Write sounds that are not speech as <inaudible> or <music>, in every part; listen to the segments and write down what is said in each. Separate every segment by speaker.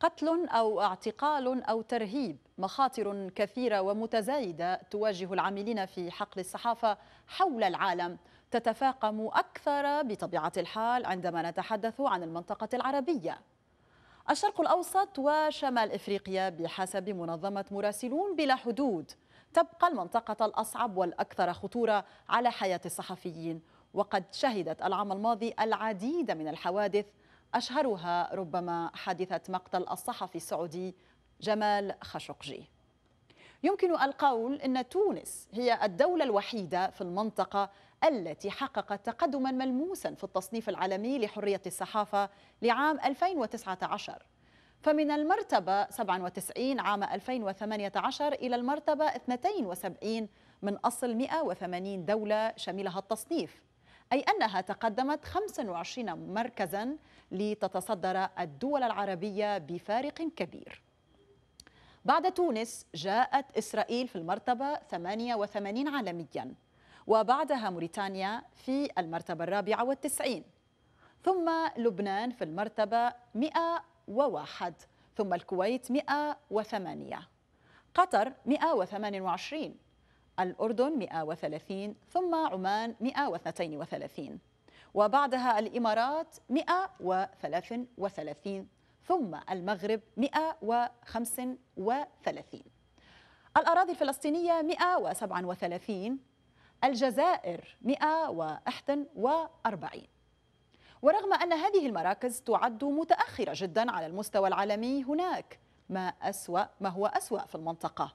Speaker 1: قتل أو اعتقال أو ترهيب مخاطر كثيرة ومتزايدة تواجه العاملين في حقل الصحافة حول العالم تتفاقم أكثر بطبيعة الحال عندما نتحدث عن المنطقة العربية الشرق الأوسط وشمال إفريقيا بحسب منظمة مراسلون بلا حدود تبقى المنطقة الأصعب والأكثر خطورة على حياة الصحفيين وقد شهدت العام الماضي العديد من الحوادث أشهرها ربما حادثة مقتل الصحفي السعودي جمال خشقجي يمكن القول أن تونس هي الدولة الوحيدة في المنطقة التي حققت تقدما ملموسا في التصنيف العالمي لحرية الصحافة لعام 2019 فمن المرتبة 97 عام 2018 إلى المرتبة 72 من أصل 180 دولة شملها التصنيف أي أنها تقدمت 25 مركزا لتتصدر الدول العربية بفارق كبير بعد تونس جاءت إسرائيل في المرتبة 88 عالميا وبعدها موريتانيا في المرتبة الرابعة والتسعين ثم لبنان في المرتبة 101 ثم الكويت 108 قطر 128 الأردن 130 ثم عمان 132 وبعدها الإمارات 133 ثم المغرب 135 الأراضي الفلسطينية 137 الجزائر 141 ورغم أن هذه المراكز تعد متأخرة جدا على المستوى العالمي هناك ما أسوأ ما هو أسوأ في المنطقة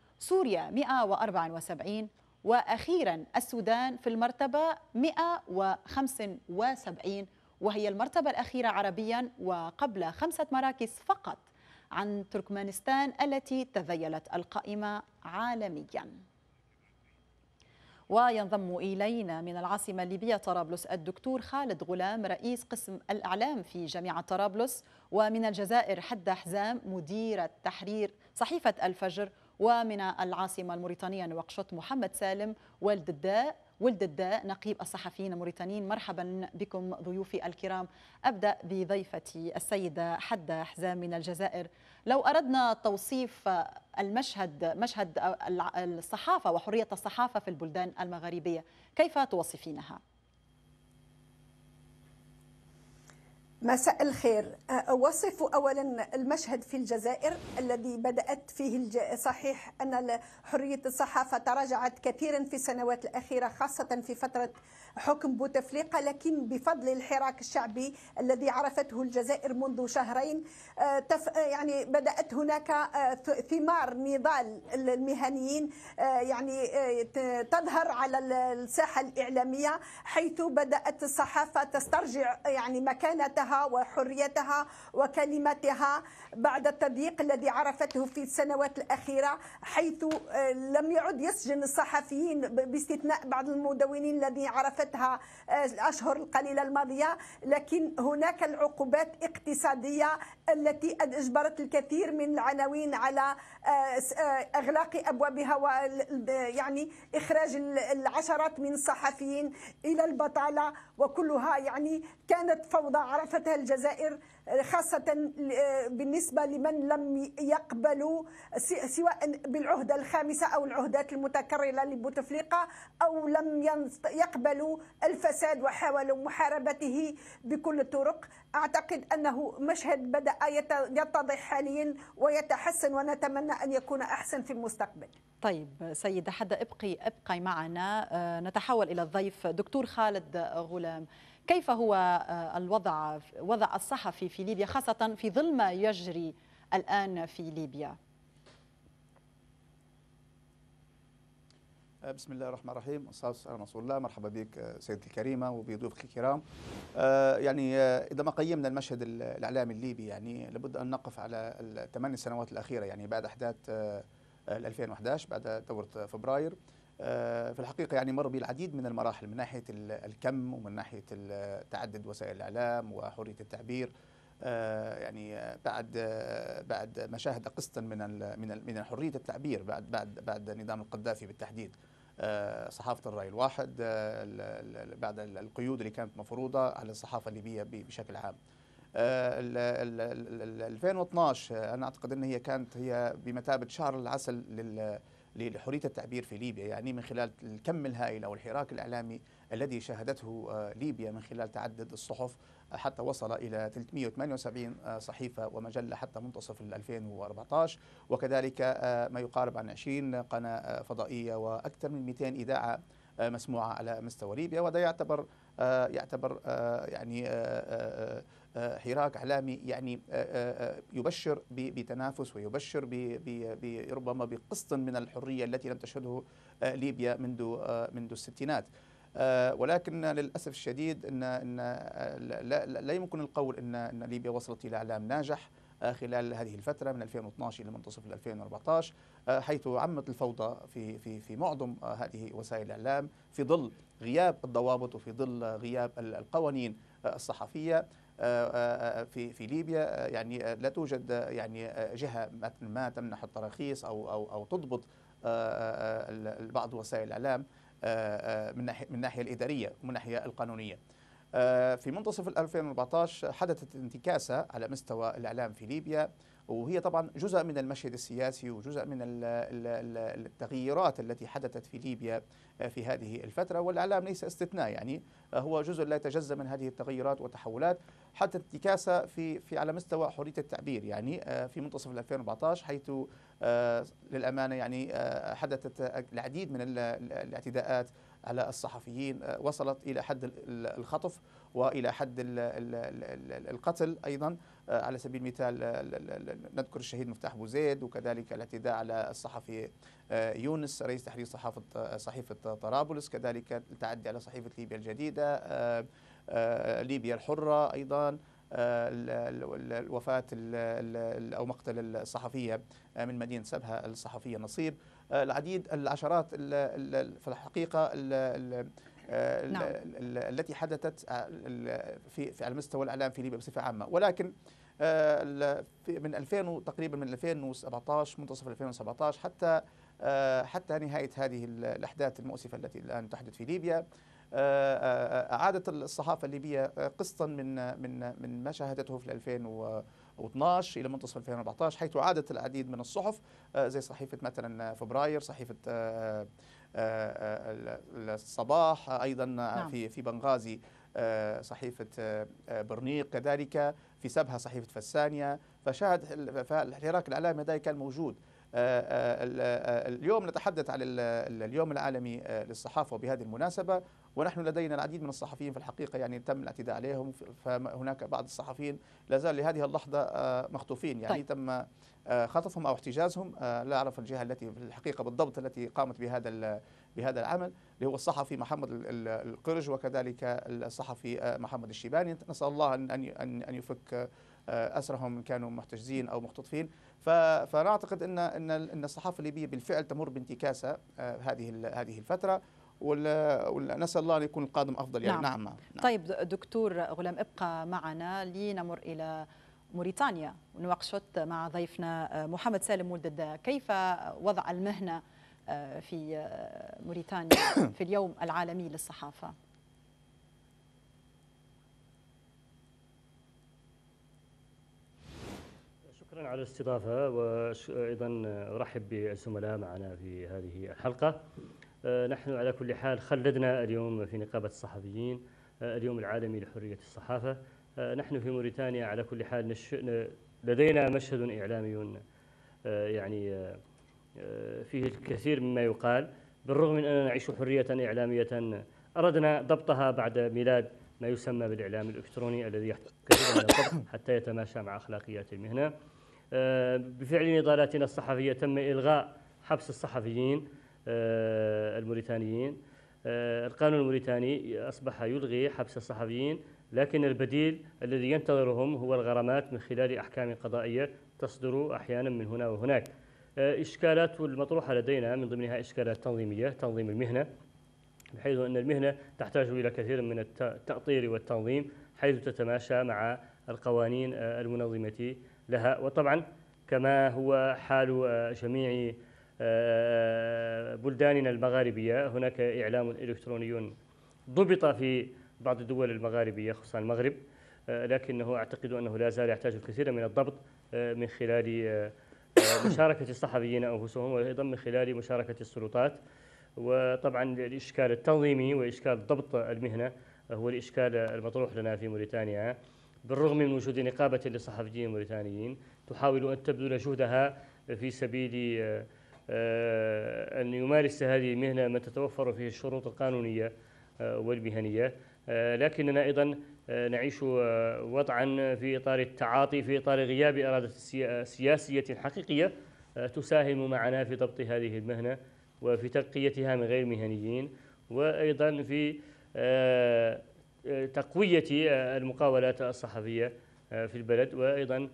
Speaker 1: سوريا 174 وأخيرا السودان في المرتبة 175 وهي المرتبة الأخيرة عربيا وقبل خمسة مراكز فقط عن تركمانستان التي تذيلت القائمة عالميا وينضم إلينا من العاصمة الليبية طرابلس الدكتور خالد غلام رئيس قسم الإعلام في جامعة طرابلس ومن الجزائر حدة حزام مديرة تحرير صحيفة الفجر ومن العاصمة الموريتانية نواقشوط محمد سالم والد الداء ولد الداء نقيب الصحفيين الموريتانيين مرحبا بكم ضيوفي الكرام أبدأ بضيفتي السيدة حدة حزام من الجزائر لو أردنا توصيف المشهد مشهد الصحافة وحرية الصحافة في البلدان المغاربية كيف توصفينها؟
Speaker 2: مساء الخير أه، أوصف اولا المشهد في الجزائر الذي بدات فيه الج... صحيح ان حريه الصحافه تراجعت كثيرا في السنوات الاخيره خاصه في فتره حكم بوتفليقه لكن بفضل الحراك الشعبي الذي عرفته الجزائر منذ شهرين أه، تف... أه، يعني بدات هناك ثمار نضال المهنيين يعني تظهر على الساحه الاعلاميه حيث بدات الصحافه تسترجع يعني مكانتها حقها وحريتها وكلمتها بعد التضييق الذي عرفته في السنوات الأخيرة حيث آه، لم يعد يسجن الصحفيين باستثناء بعض المدونين الذي عرفتها آه، الأشهر القليلة الماضية لكن هناك العقوبات اقتصادية التي أجبرت الكثير من العناوين على آه، إغلاق أبوابها ويعني إخراج العشرات من الصحفيين إلى البطالة وكلها يعني كانت فوضى عرفت وقدمتها الجزائر خاصة آه، بالنسبة لمن لم يقبلوا سواء بالعهدة الخامسة أو العهدات المتكررة لبوتفليقة أو لم يقبلوا الفساد وحاولوا محاربته بكل الطرق أعتقد أنه مشهد بدأ يتضح حاليا ويتحسن ونتمنى أن يكون أحسن في المستقبل
Speaker 1: طيب سيدة حدا ابقي ابقي معنا آه، نتحول إلى الضيف دكتور خالد غلام كيف هو آه، الوضع وضع الصحفي في ليبيا خاصة في ظل ما يجري الآن في ليبيا
Speaker 3: آه، بسم الله الرحمن الرحيم أستاذ رسول الله مرحبا بك آه، سيدتي الكريمه وبضيوفك الكرام يعني اذا ما قيمنا المشهد الاعلامي الليبي يعني لابد ان نقف على الثمان سنوات الاخيره يعني بعد احداث 2011 بعد ثوره فبراير آه، في الحقيقه يعني مر بالعديد من المراحل من ناحيه الكم ومن ناحيه تعدد وسائل الاعلام وحريه التعبير آه، يعني بعد بعد ما شاهد قسطا من من من حريه التعبير بعد بعد بعد نظام القذافي بالتحديد آه، صحافه الراي الواحد بعد القيود اللي كانت مفروضه على الصحافه الليبيه بشكل عام 2012 انا اعتقد ان هي كانت هي بمثابه شهر العسل لل لحريه التعبير في ليبيا يعني من خلال الكم الهائل او الحراك الاعلامي الذي شهدته آه، ليبيا من خلال تعدد الصحف آه، حتى وصل الى 378 آه، صحيفه ومجله حتى منتصف 2014 وكذلك ما يقارب عن 20 قناه فضائيه واكثر من 200 اذاعه مسموعه على مستوى ليبيا وهذا يعتبر يعتبر يعني آه، حراك اعلامي يعني آه، آه، يبشر بتنافس ويبشر ربما بقسط من الحريه التي لم تشهده ليبيا منذ منذ الستينات ولكن للاسف الشديد ان ان لا, يمكن القول ان ان ليبيا وصلت الى اعلام ناجح خلال هذه الفترة من 2012 إلى منتصف 2014 حيث عمت الفوضى في في في معظم هذه وسائل الإعلام في ظل غياب الضوابط وفي ظل غياب القوانين الصحفية آه، آه، آه، في في ليبيا يعني لا توجد يعني جهه ما تمنح التراخيص او او او تضبط بعض وسائل الاعلام من ناحيه الاداريه ومن ناحيه القانونيه آه، في منتصف 2014 حدثت انتكاسة على مستوى الإعلام في ليبيا وهي طبعا جزء من المشهد السياسي وجزء من التغييرات التي حدثت في ليبيا آه، في هذه الفترة والإعلام ليس استثناء يعني آه، هو جزء لا يتجزأ من هذه التغيرات والتحولات حتى انتكاسة في, في على مستوى حرية التعبير يعني في منتصف 2014 حيث للأمانة يعني حدثت العديد من الاعتداءات على الصحفيين آه، وصلت إلى حد الخطف والى حد القتل ايضا آه، على سبيل المثال آه، نذكر الشهيد مفتاح بوزيد وكذلك الاعتداء على الصحفي يونس رئيس تحرير صحافه صحيفه طرابلس كذلك التعدي على صحيفه ليبيا الجديده ليبيا الحره ايضا الوفاة أو مقتل الصحفية من مدينة سبها الصحفية نصيب آه، العديد العشرات في الحقيقه آه، نعم. التي حدثت آه، في على مستوى الاعلام في ليبيا بصفه عامه ولكن من 2000 تقريبا من 2017 منتصف 2017 حتى حتى نهايه هذه الاحداث المؤسفه التي الان تحدث في ليبيا اعادت الصحافه الليبيه قسطا من من من ما شاهدته في 2000 2012 الى منتصف 2014 حيث عادت العديد من الصحف آه، زي صحيفه مثلا آه، فبراير صحيفه آه، الصباح ايضا نعم. في في بنغازي صحيفه برنيق كذلك في سبها صحيفه فسانيا فشاهد فالحراك الاعلامي هذا كان موجود اليوم نتحدث عن اليوم العالمي للصحافه وبهذه المناسبه ونحن لدينا العديد من الصحفيين في الحقيقة يعني تم الاعتداء عليهم فهناك بعض الصحفيين لا زال لهذه اللحظة آه، مخطوفين يعني طيب. تم آه، خطفهم أو احتجازهم آه، لا أعرف الجهة التي في الحقيقة بالضبط التي قامت بهذا بهذا العمل اللي هو الصحفي محمد القرج وكذلك الصحفي محمد الشيباني نسأل الله أن أن أن يفك اسرهم ان كانوا محتجزين او مختطفين فنعتقد ان ان الصحافه الليبيه بالفعل تمر بانتكاسه هذه هذه الفتره ولا ولا نسال الله ان يكون القادم افضل يعني نعم. نعم. نعم,
Speaker 1: نعم. طيب دكتور غلام ابقى معنا لنمر الى موريتانيا ونواقشت مع ضيفنا آه، محمد سالم ولد الدا كيف وضع المهنه آه، في آه، موريتانيا <coughs> في اليوم العالمي للصحافه
Speaker 4: شكرا على الاستضافه وايضا ارحب بالزملاء معنا في هذه الحلقه آه، نحن على كل حال خلدنا اليوم في نقابة الصحفيين آه، اليوم العالمي لحرية الصحافة آه، نحن في موريتانيا على كل حال لدينا مشهد إعلامي يعني فيه الكثير مما يقال بالرغم من أننا نعيش حرية إعلامية أردنا ضبطها بعد ميلاد ما يسمى بالإعلام الإلكتروني الذي يحتاج كثيرا من الضبط <coughs> حتى يتماشى مع أخلاقيات المهنة بفعل نضالاتنا الصحفية تم إلغاء حبس الصحفيين آه، الموريتانيين آه، القانون الموريتاني أصبح يلغي حبس الصحفيين لكن البديل الذي ينتظرهم هو الغرامات من خلال أحكام قضائية تصدر أحيانا من هنا وهناك آه، إشكالات المطروحة لدينا من ضمنها إشكالات تنظيمية تنظيم المهنة بحيث أن المهنة تحتاج إلى كثير من التأطير والتنظيم حيث تتماشى مع القوانين المنظمة لها وطبعا كما هو حال جميع بلداننا المغاربية هناك إعلام إلكتروني ضبط في بعض الدول المغاربية خصوصا المغرب لكنه أعتقد أنه لا زال يحتاج الكثير من الضبط آه، من خلال آه، <coughs> مشاركة الصحفيين أنفسهم وأيضا من خلال مشاركة السلطات وطبعا الإشكال التنظيمي وإشكال ضبط المهنة هو الإشكال المطروح لنا في موريتانيا بالرغم من وجود نقابة للصحفيين الموريتانيين تحاول أن تبذل جهدها في سبيل آه، آه، أن يمارس هذه المهنة ما تتوفر فيه الشروط القانونية آه، والمهنية آه، لكننا أيضا نعيش وضعا في إطار التعاطي في إطار غياب إرادة سياسية حقيقية تساهم معنا في ضبط هذه المهنة وفي ترقيتها من غير مهنيين وأيضا في تقوية المقاولات الصحفية في البلد وأيضا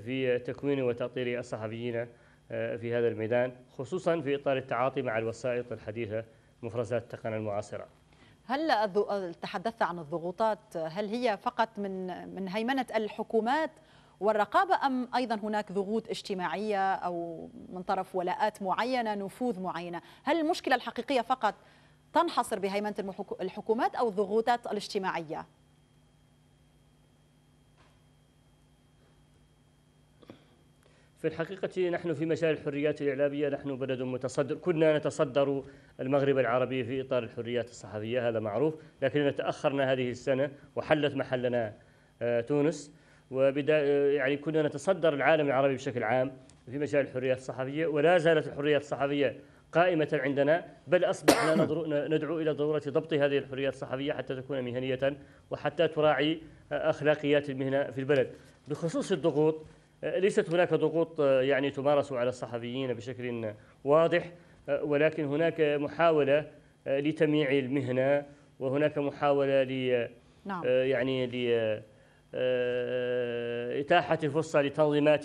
Speaker 4: في تكوين وتأطير الصحفيين آه، في هذا الميدان خصوصا في إطار التعاطي مع الوسائط الحديثة مفرزات التقنية المعاصرة
Speaker 1: هل تحدثت عن الضغوطات هل هي فقط من من هيمنة الحكومات والرقابة أم أيضا هناك ضغوط اجتماعية أو من طرف ولاءات معينة نفوذ معينة هل المشكلة الحقيقية فقط تنحصر بهيمنة الحكومات أو الضغوطات الاجتماعية؟
Speaker 4: في الحقيقة نحن في مجال الحريات الإعلامية نحن بلد متصدر كنا نتصدر المغرب العربي في إطار الحريات الصحفية هذا معروف لكننا تأخرنا هذه السنة وحلت محلنا آه، تونس آه، يعني كنا نتصدر العالم العربي بشكل عام في مجال الحريات الصحفية ولا زالت الحريات الصحفية قائمة عندنا بل أصبحنا <coughs> ندعو إلى ضرورة ضبط هذه الحريات الصحفية حتى تكون مهنية وحتى تراعي آه، أخلاقيات المهنة في البلد بخصوص الضغوط ليست هناك ضغوط آه، يعني تمارس على الصحفيين بشكل واضح آه، ولكن هناك محاولة آه، لتمييع المهنة وهناك محاولة ل نعم. يعني ل إتاحة الفرصة لتنظيمات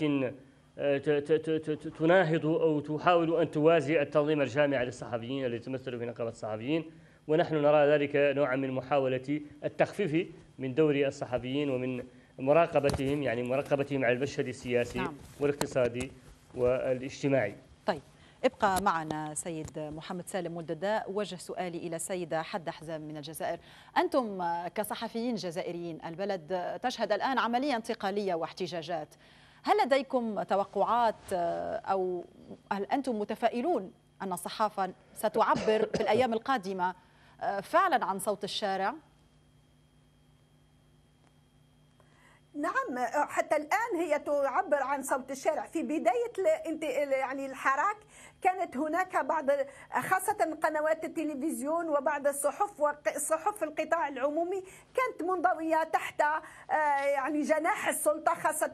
Speaker 4: تناهض أو تحاول أن توازي التنظيم الجامعي للصحفيين الذي يتمثل في نقابة الصحفيين ونحن نرى ذلك نوعا من محاولة التخفيف من دور الصحفيين ومن مراقبتهم يعني مراقبتهم على المشهد السياسي نعم. والاقتصادي والاجتماعي
Speaker 1: طيب ابقى معنا سيد محمد سالم ملدداء وجه سؤالي إلى السيدة حد حزام من الجزائر أنتم كصحفيين جزائريين البلد تشهد الآن عملية انتقالية واحتجاجات هل لديكم توقعات أو هل أنتم متفائلون أن الصحافة ستعبر في الأيام القادمة فعلا عن صوت الشارع
Speaker 2: نعم حتى الان هي تعبر عن صوت الشارع في بدايه يعني الحراك كانت هناك بعض خاصة قنوات التلفزيون وبعض الصحف وصحف القطاع العمومي كانت منضوية تحت آه، يعني جناح السلطة خاصة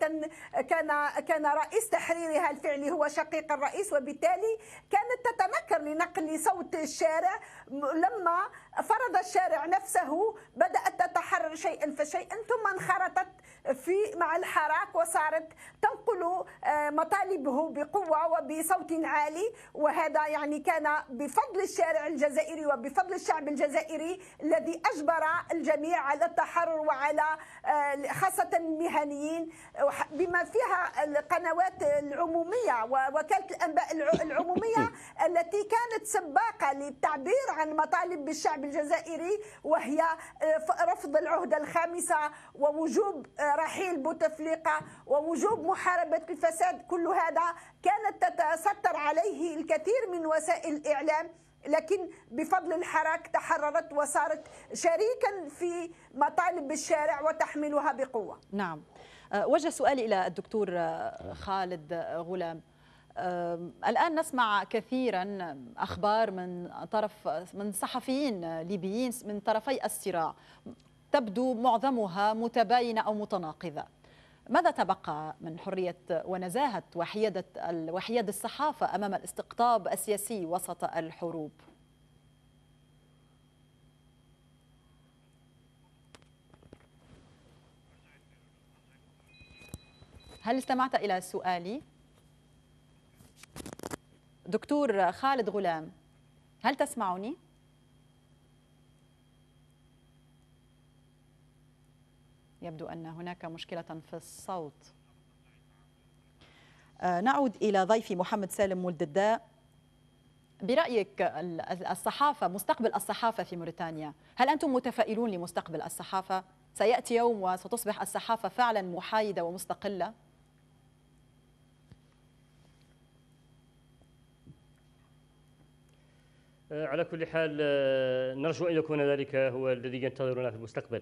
Speaker 2: كان كان رئيس تحريرها الفعلي هو شقيق الرئيس وبالتالي كانت تتنكر لنقل صوت الشارع لما فرض الشارع نفسه بدأت تتحرر شيئا فشيئا ثم انخرطت في مع الحراك وصارت تنقل آه، مطالبه بقوة وبصوت عالي وهذا يعني كان بفضل الشارع الجزائري وبفضل الشعب الجزائري الذي أجبر الجميع على التحرر وعلى آه، خاصة المهنيين بما فيها القنوات العمومية ووكالة الأنباء العمومية <coughs> التي كانت سباقة للتعبير عن مطالب الشعب الجزائري وهي آه، رفض العهدة الخامسة ووجوب رحيل بوتفليقة ووجوب محاربة الفساد كل هذا كانت تتستر عليه الكثير من وسائل الإعلام لكن بفضل الحراك تحررت وصارت شريكا في مطالب الشارع وتحملها بقوة
Speaker 1: نعم أه، وجه سؤالي إلى الدكتور أه، خالد غلام أه، الآن نسمع كثيرا أخبار من طرف من صحفيين ليبيين من طرفي الصراع تبدو معظمها متباينة أو متناقضة ماذا تبقى من حرية ونزاهة وحيادة وحياد الصحافة أمام الاستقطاب السياسي وسط الحروب؟ هل استمعت إلى سؤالي؟ دكتور خالد غلام هل تسمعني؟ يبدو أن هناك مشكلة في الصوت آه، نعود إلى ضيفي محمد سالم ولد الداء برأيك الصحافة مستقبل الصحافة في موريتانيا هل أنتم متفائلون لمستقبل الصحافة؟ سيأتي يوم وستصبح الصحافة فعلا محايدة ومستقلة؟
Speaker 4: آه، على كل حال آه، نرجو أن يكون ذلك هو الذي ينتظرنا في المستقبل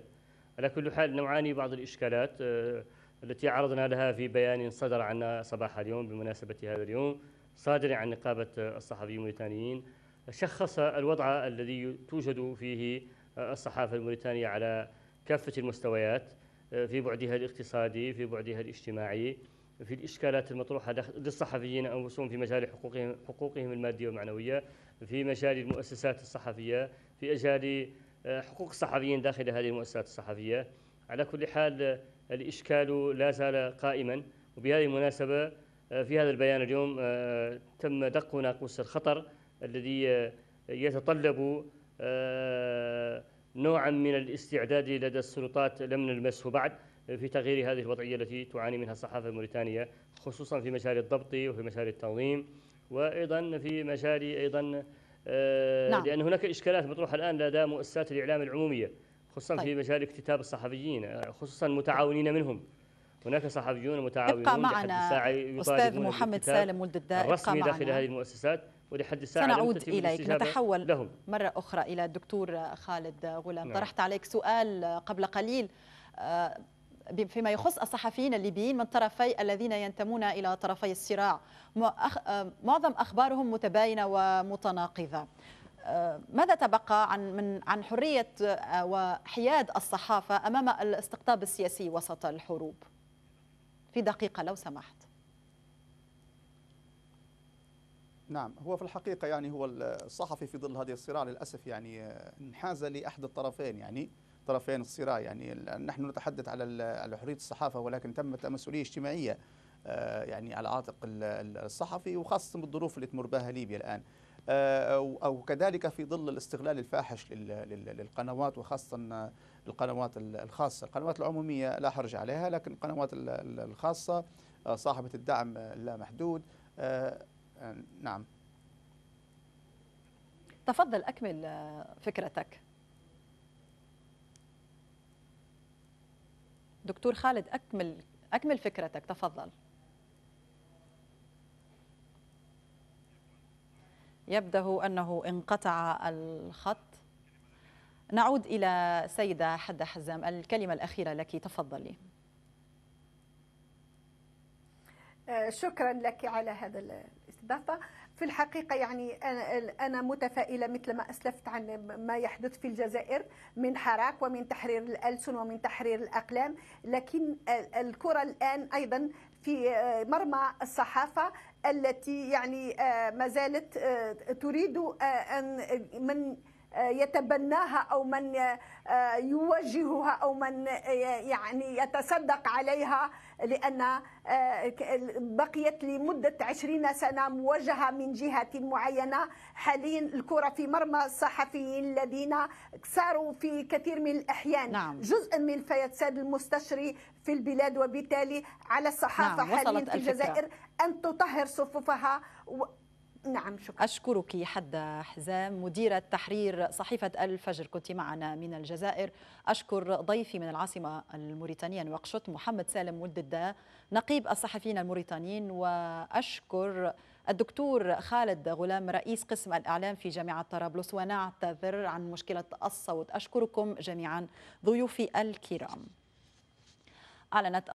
Speaker 4: على كل حال نعاني بعض الإشكالات آه، التي عرضنا لها في بيان صدر عنا صباح اليوم بمناسبة هذا اليوم صادر عن نقابة الصحفيين الموريتانيين شخص الوضع الذي توجد فيه آه، الصحافة الموريتانية على كافة المستويات آه، في بعدها الاقتصادي في بعدها الاجتماعي في الإشكالات المطروحة للصحفيين أنفسهم في مجال حقوقهم, حقوقهم المادية والمعنوية في مجال المؤسسات الصحفية في أجال حقوق الصحفيين داخل هذه المؤسسات الصحفية على كل حال الإشكال لا زال قائما وبهذه المناسبة آه، في هذا البيان اليوم آه، تم دق ناقوس الخطر الذي آه، يتطلب نوعا من الاستعداد لدى السلطات لم نلمسه بعد في تغيير هذه الوضعية التي تعاني منها الصحافة الموريتانية خصوصا في مجال الضبط وفي مجال التنظيم وأيضا في مجال أيضا آه، نعم. لأن هناك إشكالات مطروحة الآن لدى مؤسسات الإعلام العمومية خصوصا طيب. في مجال اكتتاب الصحفيين آه، خصوصا متعاونين منهم هناك صحفيون متعاونون ابقى معنا أستاذ محمد سالم ولد الدائر الرسمي معنا. داخل هذه المؤسسات ولحد الساعة سنعود إليك نتحول لهم.
Speaker 1: مرة أخرى إلى الدكتور خالد غلام نعم. طرحت عليك سؤال قبل قليل آه، فيما يخص الصحفيين الليبيين من طرفي الذين ينتمون إلى طرفي الصراع آه، معظم أخبارهم متباينة ومتناقضة آه، ماذا تبقى عن من عن حرية آه، وحياد الصحافة أمام الاستقطاب السياسي وسط الحروب في دقيقة لو سمحت
Speaker 3: نعم هو في الحقيقة يعني هو الصحفي في ظل هذه الصراع للأسف يعني انحاز لأحد الطرفين يعني طرفين الصراع يعني نحن نتحدث على على حريه الصحافه ولكن تمت مسؤوليه اجتماعيه آه، يعني على عاتق الصحفي وخاصه بالظروف اللي تمر بها ليبيا الان أو, آه، أو كذلك في ظل الاستغلال الفاحش للقنوات وخاصة القنوات الخاصة القنوات العمومية لا حرج عليها لكن القنوات الخاصة آه، صاحبة الدعم اللامحدود نعم
Speaker 1: تفضل أكمل فكرتك دكتور خالد أكمل أكمل فكرتك تفضل يبدو أنه انقطع الخط نعود إلى سيدة حدا حزام الكلمة الأخيرة لك تفضلي
Speaker 2: آه، شكرا لك على هذا الاستضافة في الحقيقة يعني أنا متفائلة مثل ما أسلفت عن ما يحدث في الجزائر من حراك ومن تحرير الألسن ومن تحرير الأقلام لكن الكرة الآن أيضا في آه، مرمى الصحافة التي يعني آه، ما زالت آه، تريد أن من آه، يتبناها او من آه، آه، يوجهها او من يعني يتصدق عليها لان بقيت لمده 20 سنه موجهه من جهه معينه حاليا الكره في مرمى الصحفيين الذين صاروا في كثير من الاحيان نعم. جزء من الفساد المستشري في البلاد وبالتالي على الصحافه نعم. حاليا في الجزائر ان تطهر صفوفها نعم شكرا أشكرك حدا حزام
Speaker 1: مديرة تحرير صحيفة الفجر كنت معنا من الجزائر أشكر ضيفي من العاصمة الموريتانية نواقشوط محمد سالم ولد الدا نقيب الصحفيين الموريتانيين وأشكر الدكتور خالد غلام رئيس قسم الإعلام في جامعة طرابلس ونعتذر عن مشكلة الصوت أشكركم جميعا ضيوفي الكرام أعلنت